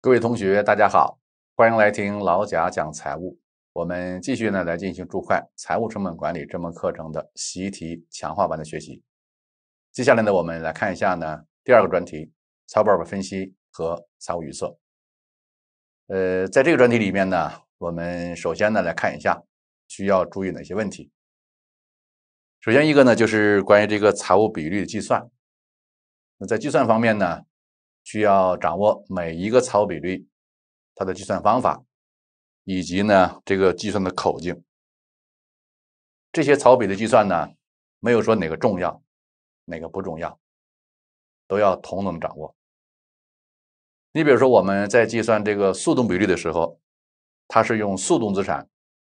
各位同学，大家好，欢迎来听老贾讲财务。我们继续呢来进行注会财务成本管理这门课程的习题强化班的学习。接下来呢，我们来看一下呢第二个专题——财务报表分析和财务预测。呃，在这个专题里面呢，我们首先呢来看一下需要注意哪些问题。首先一个呢就是关于这个财务比率的计算。那在计算方面呢？需要掌握每一个槽比率，它的计算方法，以及呢这个计算的口径。这些草比的计算呢，没有说哪个重要，哪个不重要，都要同等掌握。你比如说我们在计算这个速动比率的时候，它是用速动资产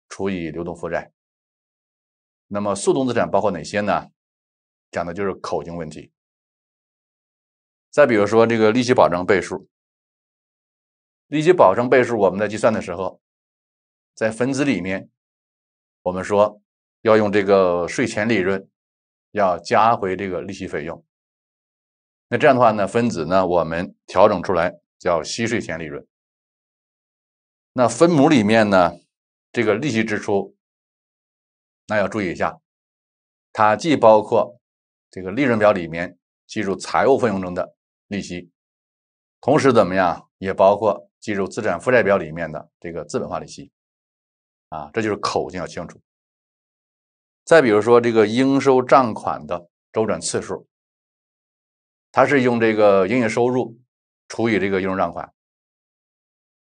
除以流动负债。那么速动资产包括哪些呢？讲的就是口径问题。再比如说，这个利息保障倍数，利息保障倍数我们在计算的时候，在分子里面，我们说要用这个税前利润，要加回这个利息费用。那这样的话呢，分子呢我们调整出来叫息税前利润。那分母里面呢，这个利息支出，那要注意一下，它既包括这个利润表里面计入财务费用中的。利息，同时怎么样，也包括计入资产负债表里面的这个资本化利息，啊，这就是口径要清楚。再比如说这个应收账款的周转次数，它是用这个营业收入除以这个应收账款。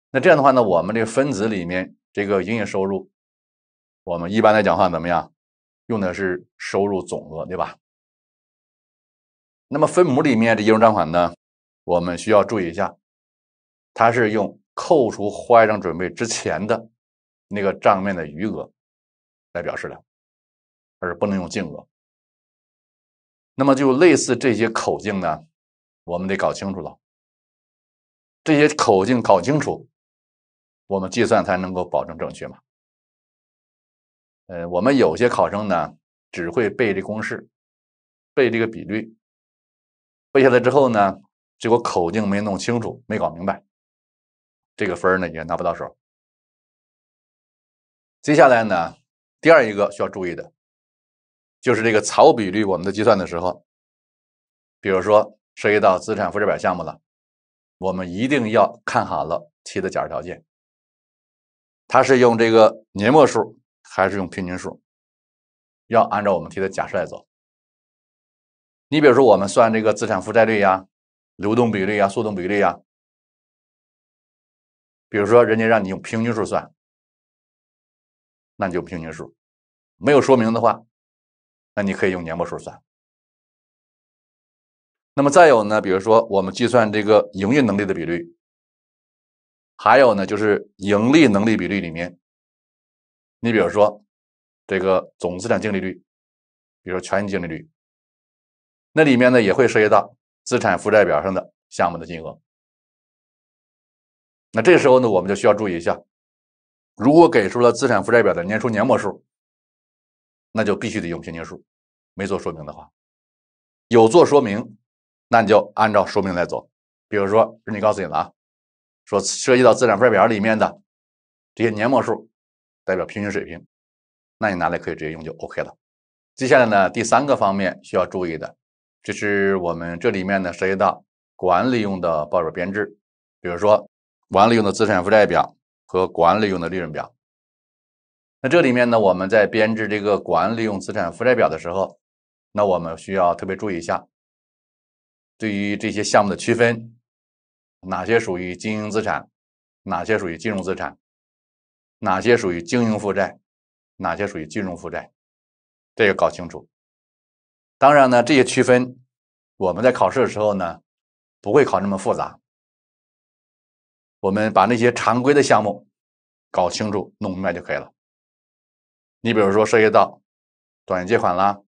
那这样的话呢，我们这分子里面这个营业收入，我们一般来讲话怎么样，用的是收入总额，对吧？那么分母里面这应收账款呢，我们需要注意一下，它是用扣除坏账准备之前的那个账面的余额来表示的，而不能用净额。那么就类似这些口径呢，我们得搞清楚了。这些口径搞清楚，我们计算才能够保证正确嘛。呃，我们有些考生呢，只会背这公式，背这个比率。背下来之后呢，结果口径没弄清楚，没搞明白，这个分呢也拿不到手。接下来呢，第二一个需要注意的，就是这个草比率，我们的计算的时候，比如说涉及到资产负债表项目了，我们一定要看好了题的假设条件，它是用这个年末数还是用平均数，要按照我们题的假设来走。你比如说，我们算这个资产负债率呀、流动比率呀、速动比率呀。比如说，人家让你用平均数算，那你就平均数；没有说明的话，那你可以用年末数算。那么再有呢，比如说我们计算这个营运能力的比率，还有呢就是盈利能力比率里面，你比如说这个总资产净利率，比如说权益净利率。那里面呢也会涉及到资产负债表上的项目的金额。那这时候呢，我们就需要注意一下，如果给出了资产负债表的年初年末数，那就必须得用平均数。没做说明的话，有做说明，那你就按照说明来做。比如说人家告诉你了啊，说涉及到资产负债表里面的这些年末数代表平均水平，那你拿来可以直接用就 OK 了。接下来呢，第三个方面需要注意的。这是我们这里面呢涉及到管理用的报表编制，比如说管理用的资产负债表和管理用的利润表。那这里面呢，我们在编制这个管理用资产负债表的时候，那我们需要特别注意一下，对于这些项目的区分，哪些属于经营资产，哪些属于金融资产，哪些属于经营负债，哪些属于金融负债，这个搞清楚。当然呢，这些区分，我们在考试的时候呢，不会考那么复杂。我们把那些常规的项目搞清楚、弄明白就可以了。你比如说涉及到短期借款啦、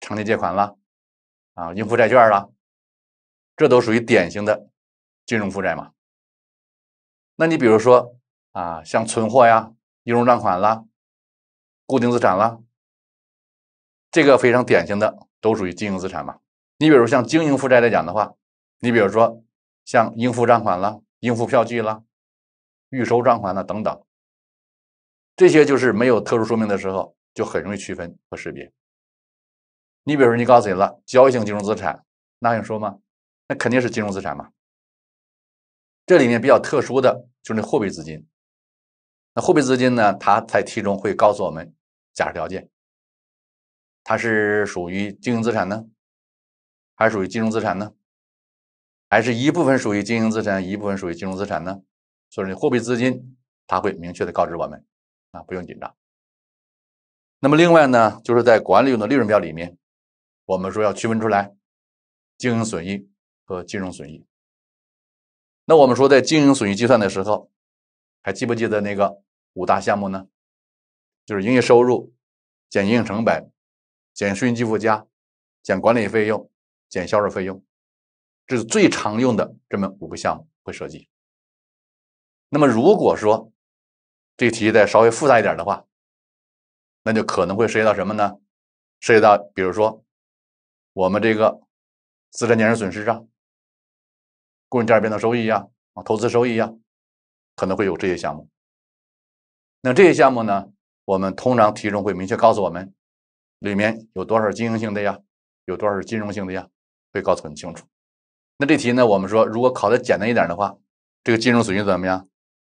长期借款啦、啊应付债券啦，这都属于典型的金融负债嘛。那你比如说啊，像存货呀、应收账款啦、固定资产啦，这个非常典型的。都属于经营资产嘛？你比如像经营负债来讲的话，你比如说像应付账款了、应付票据了、预收账款了等等，这些就是没有特殊说明的时候，就很容易区分和识别。你比如说你告诉你了，交易性金融资产，那还用说吗？那肯定是金融资产嘛。这里面比较特殊的，就是那货币资金。那货币资金呢？它在题中会告诉我们假设条件。它是属于经营资产呢，还是属于金融资产呢？还是一部分属于经营资产，一部分属于金融资产呢？所以货币资金，它会明确的告知我们，啊，不用紧张。那么另外呢，就是在管理用的利润表里面，我们说要区分出来经营损益和金融损益。那我们说在经营损益计算的时候，还记不记得那个五大项目呢？就是营业收入减营业成本。减税金计附加，减管理费用，减销售费用，这是最常用的这么五个项目会涉及。那么，如果说这题再稍微复杂一点的话，那就可能会涉及到什么呢？涉及到，比如说我们这个资产减值损失啊，工人价值变动收益呀、啊，投资收益啊，可能会有这些项目。那这些项目呢，我们通常题中会明确告诉我们。里面有多少经营性的呀？有多少是金融性的呀？会告诉很清楚。那这题呢？我们说，如果考的简单一点的话，这个金融损益怎么样，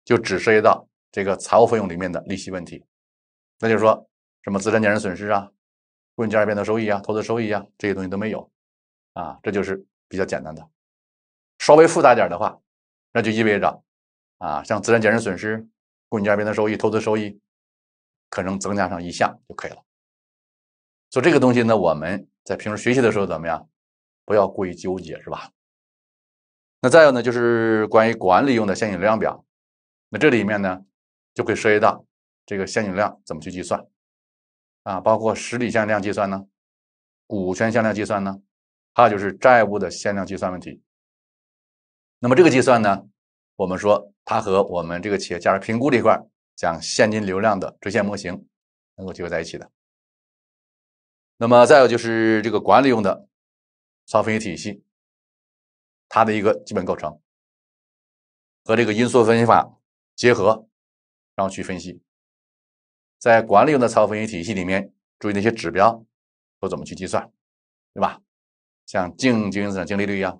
就只涉及到这个财务费用里面的利息问题。那就是说什么资产减值损失啊，固定变的收益啊，投资收益啊，这些东西都没有啊。这就是比较简单的。稍微复杂点的话，那就意味着啊，像资产减值损失、固定变的收益、投资收益，可能增加上一项就可以了。做这个东西呢，我们在平时学习的时候怎么样？不要过于纠结，是吧？那再有呢，就是关于管理用的现金流量表，那这里面呢就会涉及到这个现金量怎么去计算啊，包括实体现金量计算呢，股权向量计算呢，还有就是债务的限量计算问题。那么这个计算呢，我们说它和我们这个企业价值评估这一块讲现金流量的直线模型能够结合在一起的。那么，再有就是这个管理用的财务分析体系，它的一个基本构成和这个因素分析法结合，然后去分析，在管理用的财务分析体系里面，注意那些指标都怎么去计算，对吧？像净经营资产净利率呀、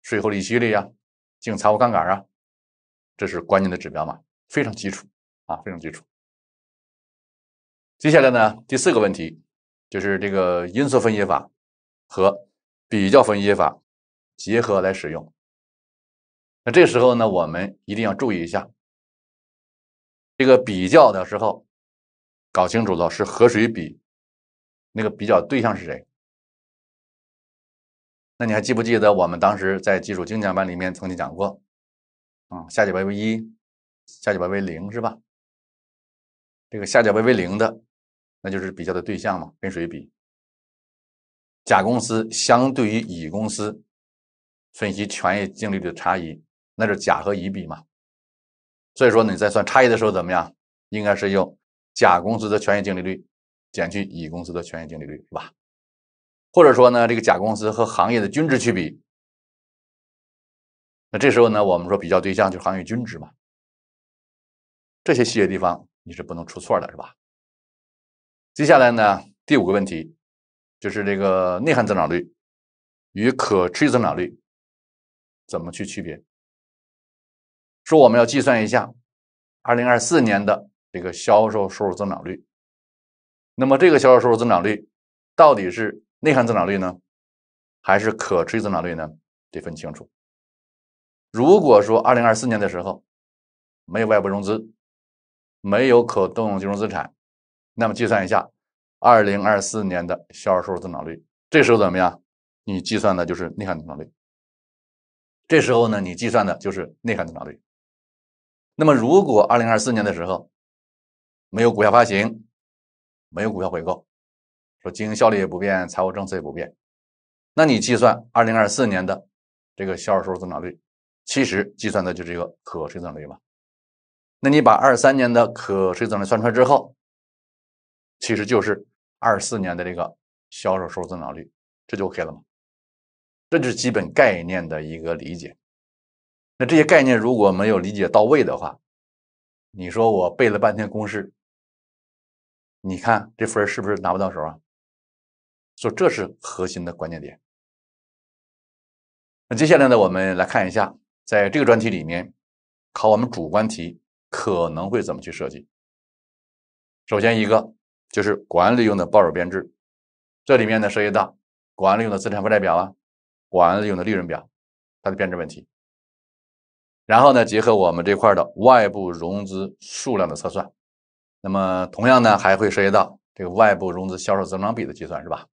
税后利息率呀、净财务杠杆啊，这是关键的指标嘛，非常基础啊，非常基础。接下来呢，第四个问题。就是这个因素分析法和比较分析法结合来使用。那这时候呢，我们一定要注意一下，这个比较的时候，搞清楚了是和谁比，那个比较对象是谁。那你还记不记得我们当时在基础精讲班里面曾经讲过，啊，下角为一，下角为零是吧？这个下角为为零的。那就是比较的对象嘛，跟谁比？甲公司相对于乙公司分析权益净利率的差异，那是甲和乙比嘛？所以说你在算差异的时候怎么样？应该是用甲公司的权益净利率减去乙公司的权益净利率，是吧？或者说呢，这个甲公司和行业的均值去比。那这时候呢，我们说比较对象就是行业均值嘛。这些细节地方你是不能出错的，是吧？接下来呢？第五个问题就是这个内涵增长率与可持续增长率怎么去区别？说我们要计算一下2024年的这个销售收入增长率。那么这个销售收入增长率到底是内涵增长率呢，还是可持续增长率呢？得分清楚。如果说2024年的时候没有外部融资，没有可动用金融资产。那么计算一下，二零二四年的销售收入增长率，这时候怎么样？你计算的就是内涵增长率。这时候呢，你计算的就是内涵增长率。那么如果二零二四年的时候，没有股票发行，没有股票回购，说经营效率也不变，财务政策也不变，那你计算二零二四年的这个销售收入增长率，其实计算的就是一个可税增长率嘛。那你把二三年的可税增长率算出来之后。其实就是二四年的这个销售收入增长率，这就 OK 了吗？这是基本概念的一个理解。那这些概念如果没有理解到位的话，你说我背了半天公式，你看这分是不是拿不到手啊？所以这是核心的关键点。那接下来呢，我们来看一下，在这个专题里面考我们主观题可能会怎么去设计。首先一个。就是管理用的报表编制，这里面呢涉及到管理用的资产负债表啊，管理用的利润表，它的编制问题。然后呢，结合我们这块的外部融资数量的测算，那么同样呢，还会涉及到这个外部融资销售增长比的计算，是吧？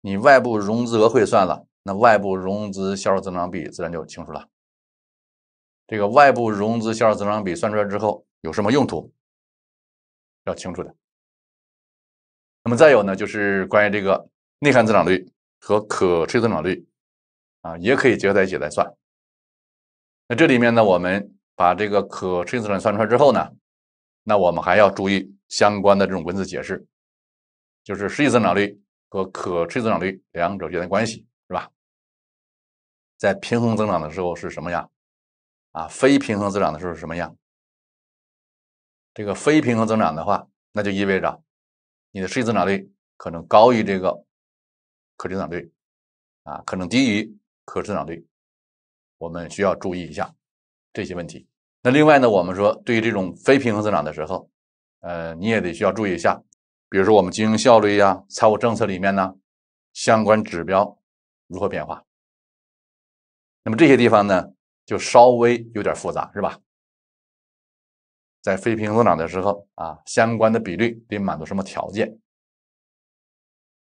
你外部融资额会算了，那外部融资销售增长比自然就清楚了。这个外部融资销售增长比算出来之后有什么用途？要清楚的。那么再有呢，就是关于这个内含增长率和可持续增长率，啊，也可以结合在一起来算。那这里面呢，我们把这个可持续增长算出来之后呢，那我们还要注意相关的这种文字解释，就是实际增长率和可持续增长率两者之间的关系，是吧？在平衡增长的时候是什么样？啊，非平衡增长的时候是什么样？这个非平衡增长的话，那就意味着。你的实际增长率可能高于这个可增增长率啊，可能低于可增长率，我们需要注意一下这些问题。那另外呢，我们说对于这种非平衡增长的时候，呃，你也得需要注意一下，比如说我们经营效率呀、财务政策里面呢相关指标如何变化。那么这些地方呢，就稍微有点复杂，是吧？在非平衡增长的时候啊，相关的比率得满足什么条件？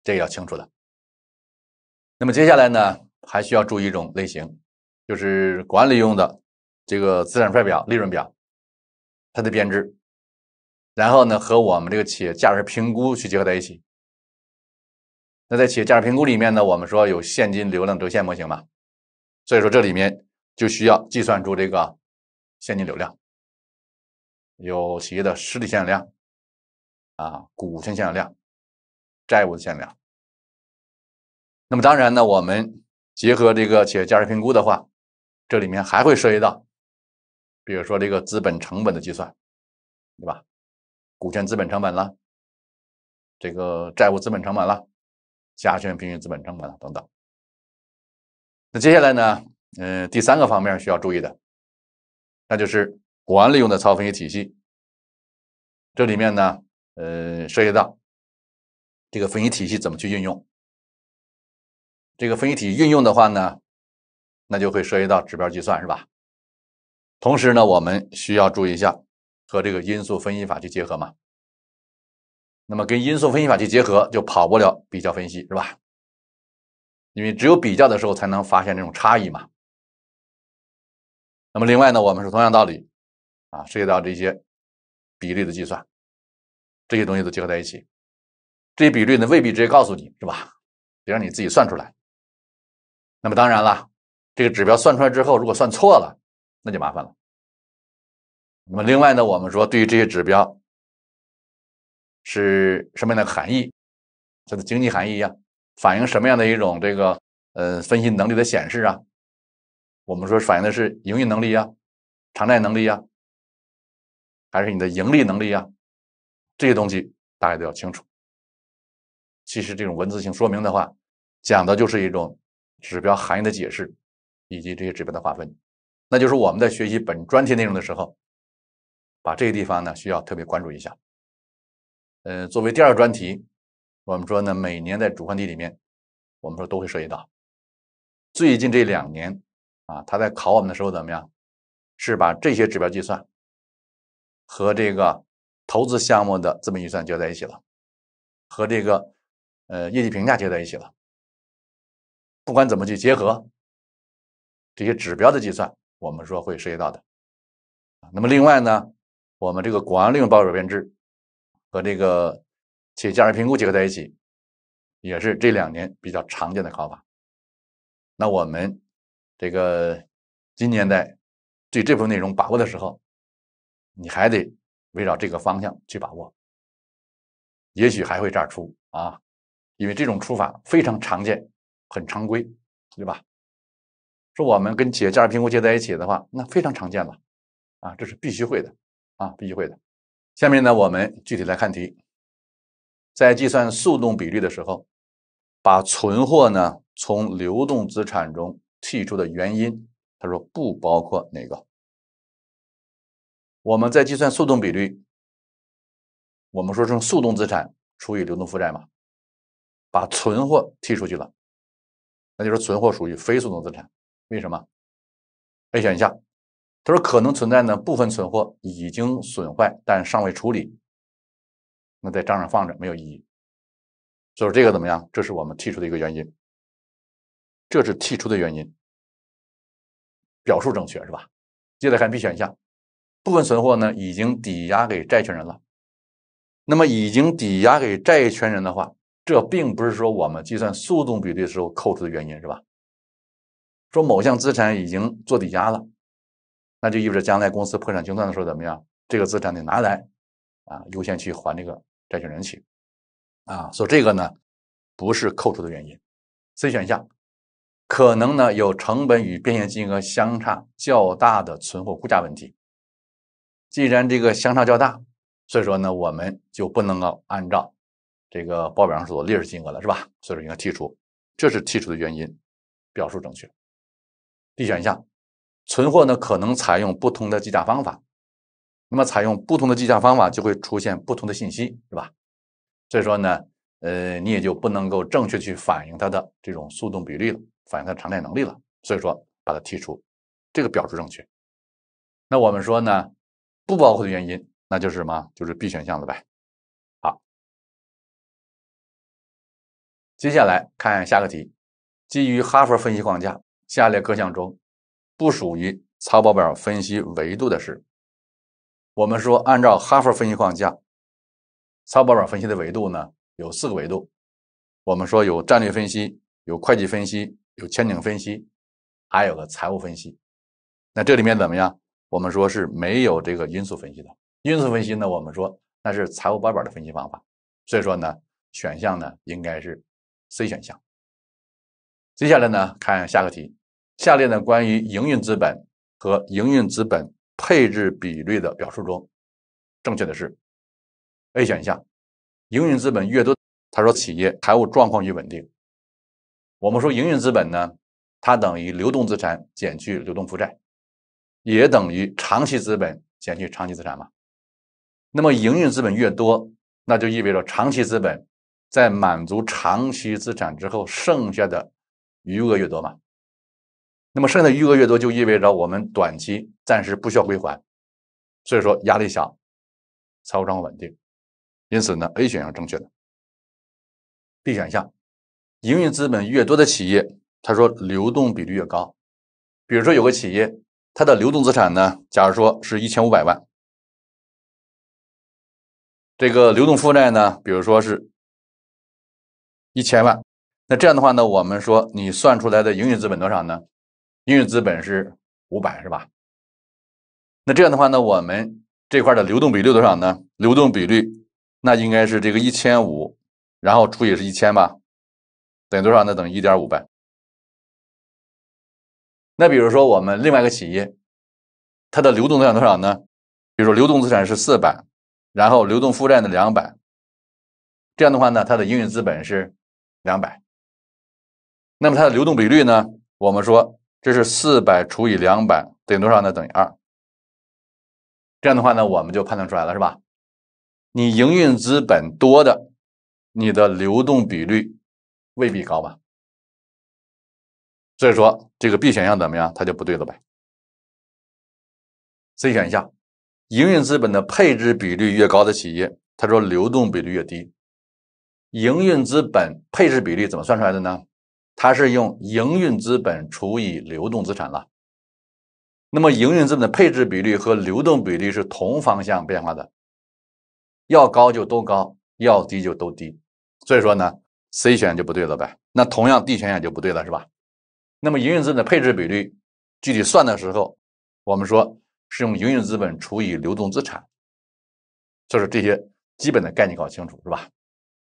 这个要清楚的。那么接下来呢，还需要注意一种类型，就是管理用的这个资产负债表、利润表，它的编制。然后呢，和我们这个企业价值评估去结合在一起。那在企业价值评估里面呢，我们说有现金流量折现模型嘛，所以说这里面就需要计算出这个现金流量。有企业的实体限量，啊，股权限量，债务的限量。那么当然呢，我们结合这个企业价值评估的话，这里面还会涉及到，比如说这个资本成本的计算，对吧？股权资本成本了，这个债务资本成本了，加权平均资本成本了等等。那接下来呢，嗯，第三个方面需要注意的，那就是。管理用的操分析体系，这里面呢，呃，涉及到这个分析体系怎么去运用。这个分析体运用的话呢，那就会涉及到指标计算，是吧？同时呢，我们需要注意一下和这个因素分析法去结合嘛。那么跟因素分析法去结合，就跑不了比较分析，是吧？因为只有比较的时候，才能发现这种差异嘛。那么另外呢，我们是同样道理。啊，涉及到这些比例的计算，这些东西都结合在一起。这些比例呢，未必直接告诉你是吧？得让你自己算出来。那么当然了，这个指标算出来之后，如果算错了，那就麻烦了。那么另外呢，我们说对于这些指标是什么样的含义？它的经济含义呀，反映什么样的一种这个呃分析能力的显示啊？我们说反映的是盈利能力呀、偿债能力呀。还是你的盈利能力啊？这些东西大家都要清楚。其实这种文字性说明的话，讲的就是一种指标含义的解释以及这些指标的划分。那就是我们在学习本专题内容的时候，把这个地方呢需要特别关注一下。呃，作为第二个专题，我们说呢，每年在主观题里面，我们说都会涉及到。最近这两年啊，他在考我们的时候怎么样？是把这些指标计算。和这个投资项目的资本预算结合在一起了，和这个呃业绩评价结合在一起了。不管怎么去结合，这些指标的计算，我们说会涉及到的。那么另外呢，我们这个广权利用报酬编制和这个企业价值评估结合在一起，也是这两年比较常见的考法。那我们这个今年在对这部分内容把握的时候。你还得围绕这个方向去把握，也许还会这儿出啊，因为这种出法非常常见，很常规，对吧？说我们跟企业价值评估接在一起的话，那非常常见了，啊，这是必须会的啊，必须会的。下面呢，我们具体来看题，在计算速动比率的时候，把存货呢从流动资产中剔出的原因，他说不包括哪个？我们在计算速动比率，我们说是速动资产除以流动负债嘛，把存货剔出去了，那就是存货属于非速动资产，为什么？A 选项，他说可能存在呢部分存货已经损坏但尚未处理，那在账上放着没有意义，所以这个怎么样？这是我们剔除的一个原因，这是剔除的原因，表述正确是吧？接着看 B 选项。部分存货呢已经抵押给债权人了，那么已经抵押给债权人的话，这并不是说我们计算速动比率时候扣除的原因是吧？说某项资产已经做抵押了，那就意味着将来公司破产清算的时候怎么样？这个资产得拿来啊，优先去还这个债权人去，啊，所以这个呢不是扣除的原因。C 选项可能呢有成本与变现金额相差较大的存货估价问题。既然这个相差较大，所以说呢，我们就不能够按照这个报表上所列示金额了，是吧？所以说应该剔除，这是剔除的原因。表述正确。D 选项，存货呢可能采用不同的计价方法，那么采用不同的计价方法就会出现不同的信息，是吧？所以说呢，呃，你也就不能够正确去反映它的这种速动比率了，反映它的偿债能力了。所以说把它剔除，这个表述正确。那我们说呢？不包括的原因，那就是什么？就是 B 选项了呗。好，接下来看下个题。基于哈佛分析框架，下列各项中不属于财务报表分析维度的是？我们说，按照哈佛分析框架，财务报表分析的维度呢有四个维度。我们说有战略分析，有会计分析，有前景分析，还有个财务分析。那这里面怎么样？我们说是没有这个因素分析的，因素分析呢，我们说那是财务报表的分析方法，所以说呢，选项呢应该是 C 选项。接下来呢，看下个题，下列呢关于营运资本和营运资本配置比率的表述中，正确的是 A 选项，营运资本越多，他说企业财务状况越稳定。我们说营运资本呢，它等于流动资产减去流动负债。也等于长期资本减去长期资产嘛？那么营运资本越多，那就意味着长期资本在满足长期资产之后，剩下的余额越多嘛？那么剩下的余额越多，就意味着我们短期暂时不需要归还，所以说压力小，财务状况稳定。因此呢，A 选项正确。的 B 选项，营运资本越多的企业，他说流动比率越高，比如说有个企业。它的流动资产呢，假如说是一千五百万，这个流动负债呢，比如说是，一千万，那这样的话呢，我们说你算出来的营运资本多少呢？营运资本是五百，是吧？那这样的话呢，我们这块的流动比率多少呢？流动比率那应该是这个一千五，然后除以是一千吧，等于多少呢？等一点五倍。那比如说我们另外一个企业，它的流动资产多少呢？比如说流动资产是四百，然后流动负债呢两百。这样的话呢，它的营运资本是两百。那么它的流动比率呢？我们说这是四百除以两百等于多少呢？等于二。这样的话呢，我们就判断出来了是吧？你营运资本多的，你的流动比率未必高吧？所以说这个 B 选项怎么样？它就不对了呗。C 选项，营运资本的配置比率越高的企业，它说流动比率越低。营运资本配置比率怎么算出来的呢？它是用营运资本除以流动资产了。那么营运资本的配置比率和流动比率是同方向变化的，要高就都高，要低就都低。所以说呢，C 选就不对了呗。那同样 D 选项就不对了，是吧？那么营运资本的配置比率，具体算的时候，我们说是用营运资本除以流动资产，就是这些基本的概念搞清楚，是吧？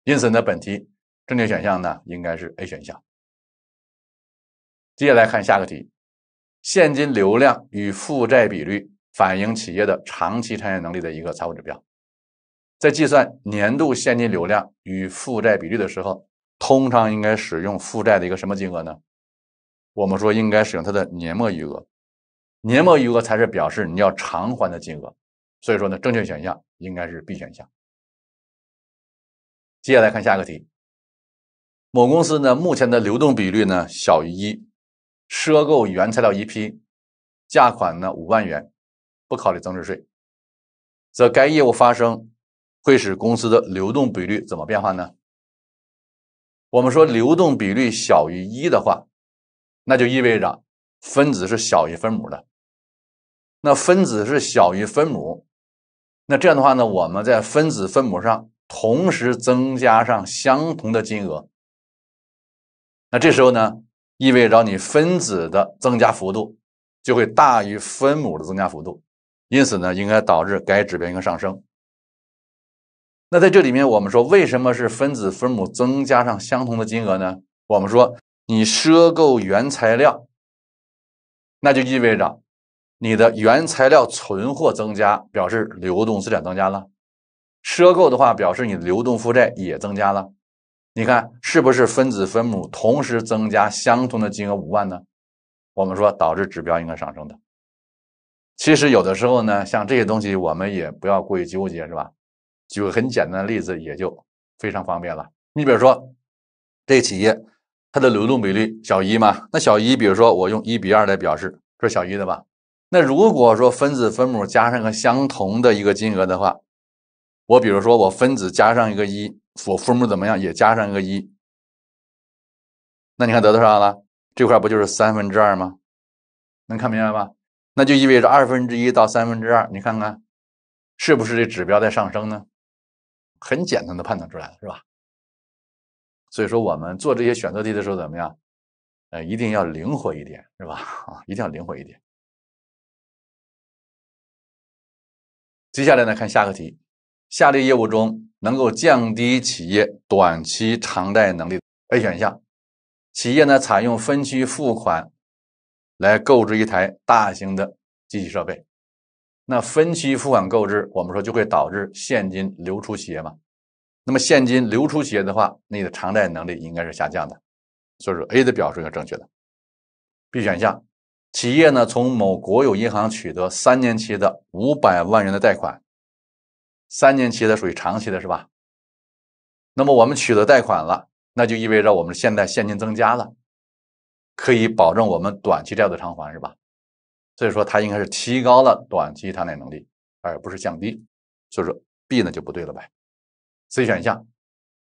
因此呢，本题正确选项呢应该是 A 选项。接下来看下个题，现金流量与负债比率反映企业的长期偿债能力的一个财务指标，在计算年度现金流量与负债比率的时候，通常应该使用负债的一个什么金额呢？我们说应该使用它的年末余额，年末余额才是表示你要偿还的金额，所以说呢，正确选项应该是 B 选项。接下来看下一个题，某公司呢目前的流动比率呢小于一，赊购原材料一批，价款呢五万元，不考虑增值税，则该业务发生会使公司的流动比率怎么变化呢？我们说流动比率小于一的话。那就意味着分子是小于分母的。那分子是小于分母，那这样的话呢，我们在分子分母上同时增加上相同的金额。那这时候呢，意味着你分子的增加幅度就会大于分母的增加幅度，因此呢，应该导致该指标应该上升。那在这里面，我们说为什么是分子分母增加上相同的金额呢？我们说。你赊购原材料，那就意味着你的原材料存货增加，表示流动资产增加了。赊购的话，表示你的流动负债也增加了。你看是不是分子分母同时增加相同的金额五万呢？我们说导致指标应该上升的。其实有的时候呢，像这些东西我们也不要过于纠结，是吧？举个很简单的例子，也就非常方便了。你比如说，这企业。它的流动比率小一嘛？那小一，比如说我用一比二来表示，这是小一的吧？那如果说分子分母加上个相同的一个金额的话，我比如说我分子加上一个一，我分母怎么样也加上一个一，那你看得多少了？这块不就是三分之二吗？能看明白吧？那就意味着二分之一到三分之二，你看看是不是这指标在上升呢？很简单的判断出来了，是吧？所以说，我们做这些选择题的时候怎么样？呃，一定要灵活一点，是吧？啊，一定要灵活一点。接下来呢，看下个题。下列业务中能够降低企业短期偿贷能力。A 选项，企业呢采用分期付款来购置一台大型的机器设备。那分期付款购置，我们说就会导致现金流出企业吗？那么现金流出企业的话，你的偿债能力应该是下降的，所以说 A 的表述是正确的。B 选项，企业呢从某国有银行取得三年期的五百万元的贷款，三年期的属于长期的是吧？那么我们取得贷款了，那就意味着我们现在现金增加了，可以保证我们短期债务偿还是吧？所以说它应该是提高了短期偿债能力，而不是降低，所以说 B 呢就不对了呗。C 选项，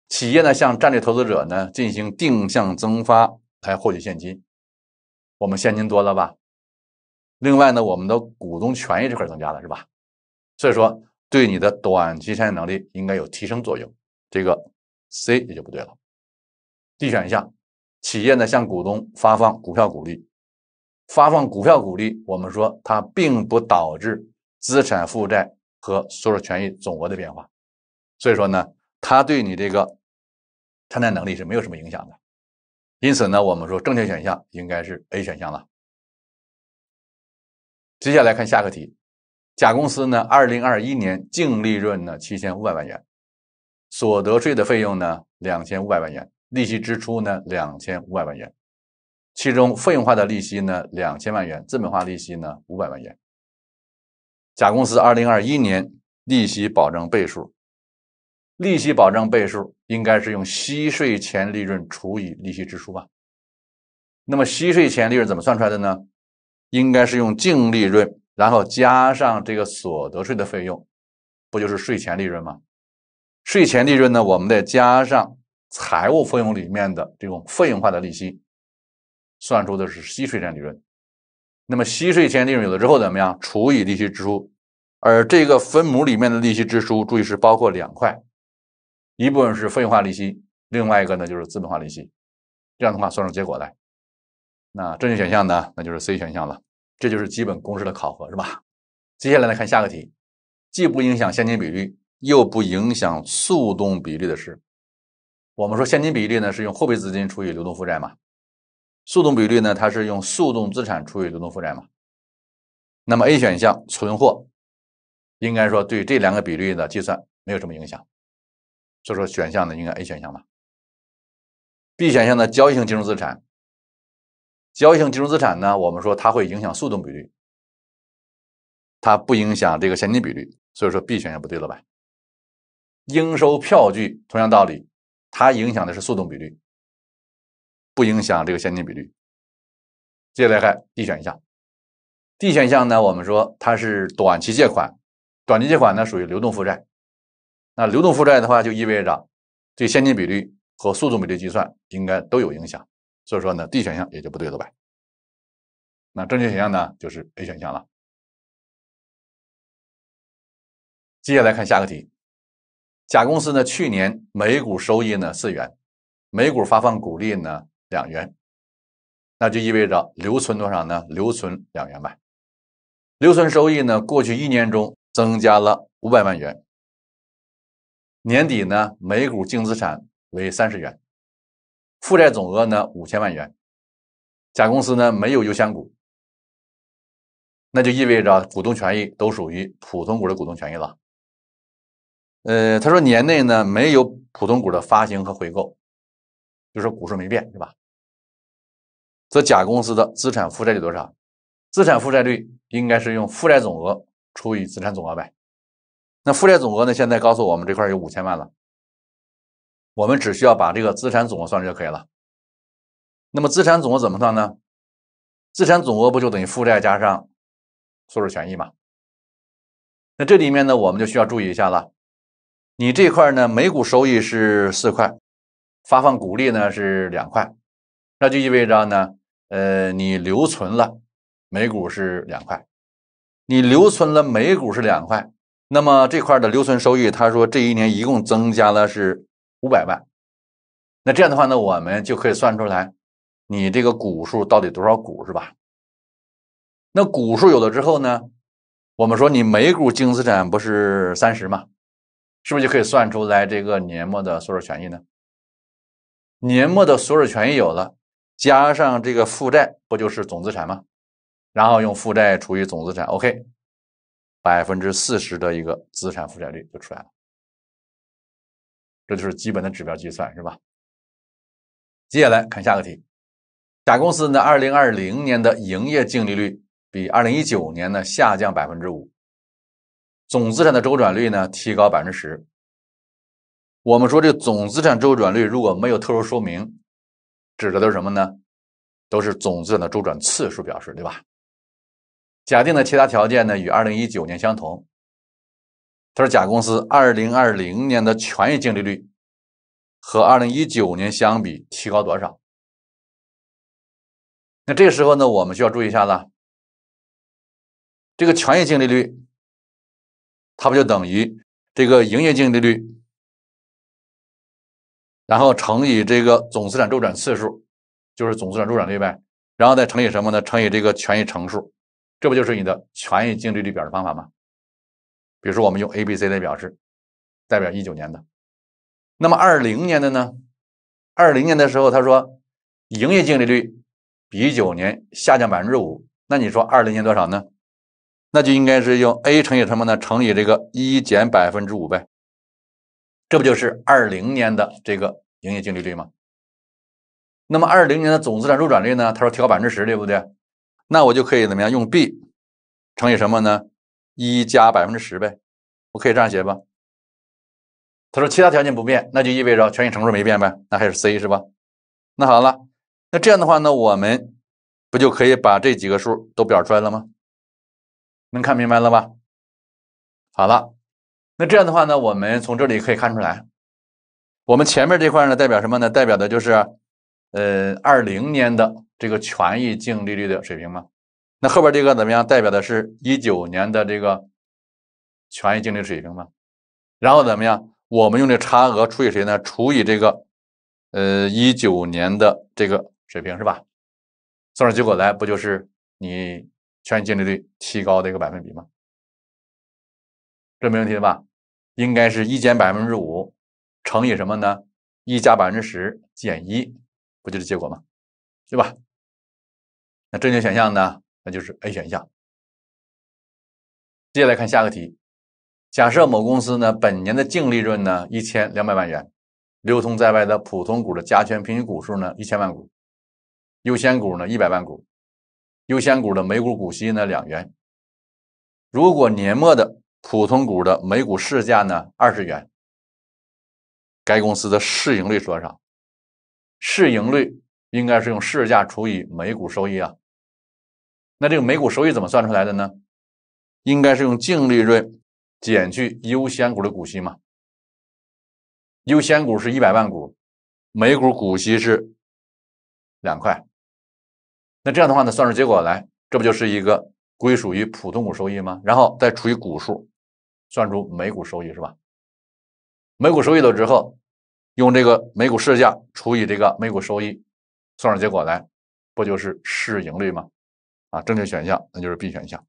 企业呢向战略投资者呢进行定向增发来获取现金，我们现金多了吧？另外呢，我们的股东权益这块增加了是吧？所以说对你的短期偿债能力应该有提升作用，这个 C 也就不对了。D 选项，企业呢向股东发放股票股利，发放股票股利，我们说它并不导致资产负债和所有权益总额的变化。所以说呢，它对你这个摊贷能力是没有什么影响的。因此呢，我们说正确选项应该是 A 选项了。接下来看下个题：甲公司呢，2021年净利润呢7500万元，所得税的费用呢2500万元，利息支出呢2500万元，其中费用化的利息呢2000万元，资本化利息呢500万元。甲公司2021年利息保障倍数。利息保障倍数应该是用息税前利润除以利息支出吧？那么息税前利润怎么算出来的呢？应该是用净利润，然后加上这个所得税的费用，不就是税前利润吗？税前利润呢，我们得加上财务费用里面的这种费用化的利息，算出的是息税前利润。那么息税前利润有了之后怎么样？除以利息支出，而这个分母里面的利息支出，注意是包括两块。一部分是费用化利息，另外一个呢就是资本化利息，这样的话算出结果来，那正确选项呢，那就是 C 选项了。这就是基本公式的考核，是吧？接下来来看下个题，既不影响现金比率，又不影响速动比率的是，我们说现金比率呢是用货币资金除以流动负债嘛，速动比率呢它是用速动资产除以流动负债嘛。那么 A 选项存货，应该说对这两个比率的计算没有什么影响。所以说，选项呢应该 A 选项吧。B 选项的交易性金融资产，交易性金融资产呢，我们说它会影响速动比率，它不影响这个现金比率，所以说 B 选项不对了吧？应收票据同样道理，它影响的是速动比率，不影响这个现金比率。接下来看 D 选项，D 选项呢，我们说它是短期借款，短期借款呢属于流动负债。那流动负债的话，就意味着对现金比率和速动比率计算应该都有影响，所以说呢，D 选项也就不对了吧？那正确选项呢就是 A 选项了。接下来看下个题，甲公司呢去年每股收益呢四元，每股发放股利呢两元，那就意味着留存多少呢？留存两元呗。留存收益呢，过去一年中增加了五百万元。年底呢，每股净资产为三十元，负债总额呢五千万元，甲公司呢没有优先股，那就意味着股东权益都属于普通股的股东权益了。呃，他说年内呢没有普通股的发行和回购，就说股数没变，对吧？则甲公司的资产负债率多少？资产负债率应该是用负债总额除以资产总额呗。那负债总额呢？现在告诉我们这块有五千万了，我们只需要把这个资产总额算出来就可以了。那么资产总额怎么算呢？资产总额不就等于负债加上所有权益吗？那这里面呢，我们就需要注意一下了。你这块呢，每股收益是四块，发放股利呢是两块，那就意味着呢，呃，你留存了每股是两块，你留存了每股是两块。那么这块的留存收益，他说这一年一共增加了是五百万，那这样的话呢，我们就可以算出来你这个股数到底多少股是吧？那股数有了之后呢，我们说你每股净资产不是三十吗？是不是就可以算出来这个年末的所有权益呢？年末的所有权益有了，加上这个负债，不就是总资产吗？然后用负债除以总资产，OK。百分之四十的一个资产负债率就出来了，这就是基本的指标计算是吧？接下来看下个题，甲公司呢，二零二零年的营业净利率比二零一九年呢下降百分之五，总资产的周转率呢提高百分之十。我们说这总资产周转率如果没有特殊说明，指的都是什么呢？都是总资产的周转次数表示对吧？假定的其他条件呢与二零一九年相同。他说，甲公司二零二零年的权益净利率和二零一九年相比提高多少？那这时候呢，我们需要注意一下子，这个权益净利率，它不就等于这个营业净利率，然后乘以这个总资产周转次数，就是总资产周转率呗，然后再乘以什么呢？乘以这个权益乘数。这不就是你的权益净利率表示方法吗？比如说，我们用 A、B、C 来表示，代表一九年的。那么二零年的呢？二零年的时候，他说营业净利率比九年下降百分之五，那你说二零年多少呢？那就应该是用 A 乘以什么呢？乘以这个一减百分之五呗。这不就是二零年的这个营业净利率吗？那么二零年的总资产周转率呢？他说提高百分之十，对不对？那我就可以怎么样用 b 乘以什么呢？一加百分之十呗，我可以这样写吧。他说其他条件不变，那就意味着全体乘数没变呗，那还是 c 是吧？那好了，那这样的话呢，我们不就可以把这几个数都表出来了吗？能看明白了吧？好了，那这样的话呢，我们从这里可以看出来，我们前面这块呢代表什么呢？代表的就是。呃，二零年的这个权益净利率的水平吗？那后边这个怎么样？代表的是一九年的这个权益净利率水平吗？然后怎么样？我们用这差额除以谁呢？除以这个呃一九年的这个水平是吧？算上结果来，不就是你权益净利率提高的一个百分比吗？这没问题的吧？应该是一减百分之五乘以什么呢？一加百分之十减一。不就是结果吗？对吧？那正确选项呢？那就是 A 选项。接下来看下个题：假设某公司呢，本年的净利润呢一千两百万元，流通在外的普通股的加权平均股数呢一千万股，优先股呢一百万股，优先股的每股股息呢两元。如果年末的普通股的每股市价呢二十元，该公司的市盈率是多少？市盈率应该是用市价除以每股收益啊。那这个每股收益怎么算出来的呢？应该是用净利润减去优先股的股息嘛。优先股是一百万股，每股股息是两块。那这样的话呢，算出结果来，这不就是一个归属于普通股收益吗？然后再除以股数，算出每股收益是吧？每股收益了之后。用这个每股市价除以这个每股收益，算出结果来，不就是市盈率吗？啊，正确选项那就是 B 选项。